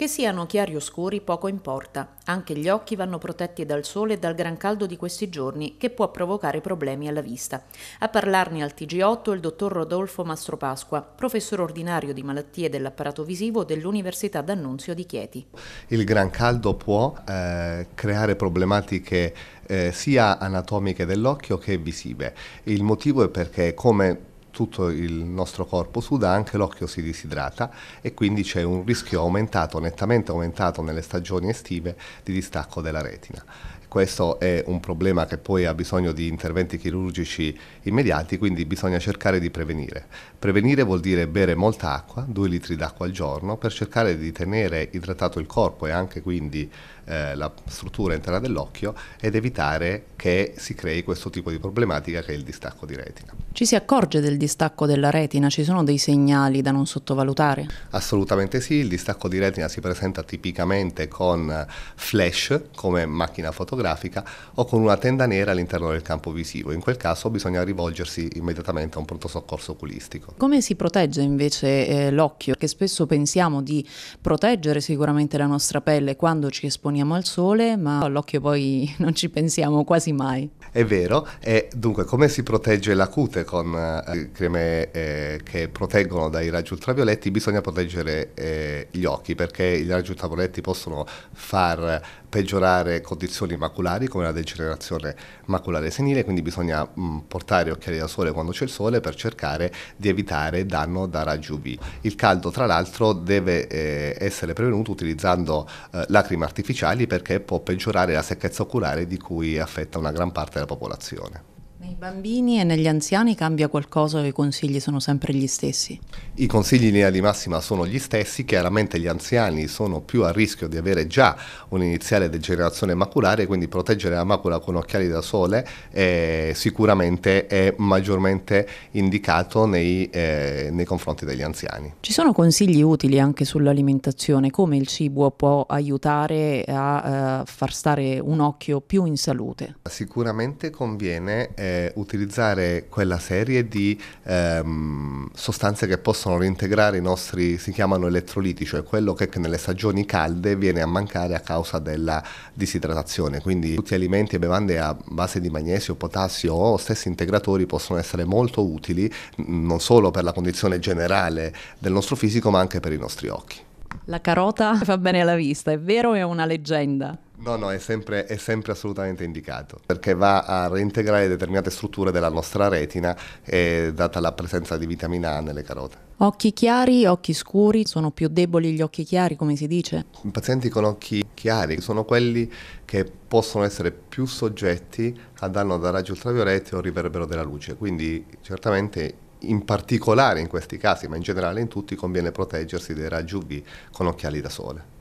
Che siano chiari o scuri poco importa, anche gli occhi vanno protetti dal sole e dal gran caldo di questi giorni che può provocare problemi alla vista. A parlarne al TG8 il dottor Rodolfo Mastropasqua, professore ordinario di malattie dell'apparato visivo dell'Università d'Annunzio di Chieti. Il gran caldo può eh, creare problematiche eh, sia anatomiche dell'occhio che visive. Il motivo è perché come tutto il nostro corpo suda, anche l'occhio si disidrata e quindi c'è un rischio aumentato, nettamente aumentato nelle stagioni estive di distacco della retina questo è un problema che poi ha bisogno di interventi chirurgici immediati, quindi bisogna cercare di prevenire. Prevenire vuol dire bere molta acqua, 2 litri d'acqua al giorno, per cercare di tenere idratato il corpo e anche quindi eh, la struttura interna dell'occhio ed evitare che si crei questo tipo di problematica che è il distacco di retina. Ci si accorge del distacco della retina? Ci sono dei segnali da non sottovalutare? Assolutamente sì, il distacco di retina si presenta tipicamente con flash come macchina fotografica o con una tenda nera all'interno del campo visivo. In quel caso bisogna rivolgersi immediatamente a un pronto soccorso oculistico. Come si protegge invece eh, l'occhio? Che spesso pensiamo di proteggere sicuramente la nostra pelle quando ci esponiamo amiamo al sole, ma all'occhio poi non ci pensiamo quasi mai. È vero, e dunque come si protegge la cute con eh, creme eh, che proteggono dai raggi ultravioletti? Bisogna proteggere eh, gli occhi perché i raggi ultravioletti possono far peggiorare condizioni maculari come la degenerazione maculare senile, quindi bisogna mh, mm, portare occhiali da sole quando c'è il sole per cercare di evitare danno da raggi UV. Il caldo tra l'altro deve eh, essere prevenuto utilizzando eh, lacrime artificiali artificiali perché può peggiorare la secchezza oculare di cui affetta una gran parte della popolazione. Nei bambini e negli anziani cambia qualcosa o i consigli sono sempre gli stessi? I consigli in linea di massima sono gli stessi, chiaramente gli anziani sono più a rischio di avere già un'iniziale degenerazione maculare, quindi proteggere la macula con occhiali da sole eh, sicuramente è maggiormente indicato nei, eh, nei confronti degli anziani. Ci sono consigli utili anche sull'alimentazione, come il cibo può aiutare a eh, far stare un occhio più in salute? Sicuramente conviene... Eh, utilizzare quella serie di ehm, sostanze che possono reintegrare i nostri, si chiamano elettroliti, cioè quello che nelle stagioni calde viene a mancare a causa della disidratazione. Quindi tutti gli alimenti e bevande a base di magnesio, potassio o stessi integratori possono essere molto utili non solo per la condizione generale del nostro fisico ma anche per i nostri occhi. La carota fa bene alla vista, è vero o è una leggenda? No, no, è sempre, è sempre, assolutamente indicato, perché va a reintegrare determinate strutture della nostra retina, eh, data la presenza di vitamina A nelle carote. Occhi chiari, occhi scuri, sono più deboli gli occhi chiari, come si dice? I pazienti con occhi chiari sono quelli che possono essere più soggetti a danno da raggi ultravioletti o riverbero della luce, quindi certamente in particolare in questi casi, ma in generale in tutti, conviene proteggersi dai raggi UV con occhiali da sole.